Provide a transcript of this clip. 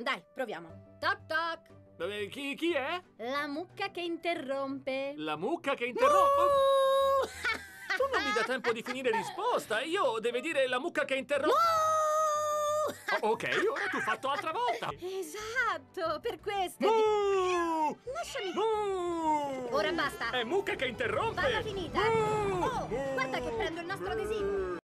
Dai, proviamo. Toc toc! Eh, Chi, chi è? La mucca che interrompe. La mucca che interrompe. Tu non mi dà tempo di finire risposta. Io devo dire la mucca che interrompe. ok, ora tu fatto altra volta. Esatto, per questo. Mu! Lasciami. Mu! Ora basta. È mucca che interrompe. Balla finita. Mu! Oh, Mu! guarda che prendo il nostro adesivo.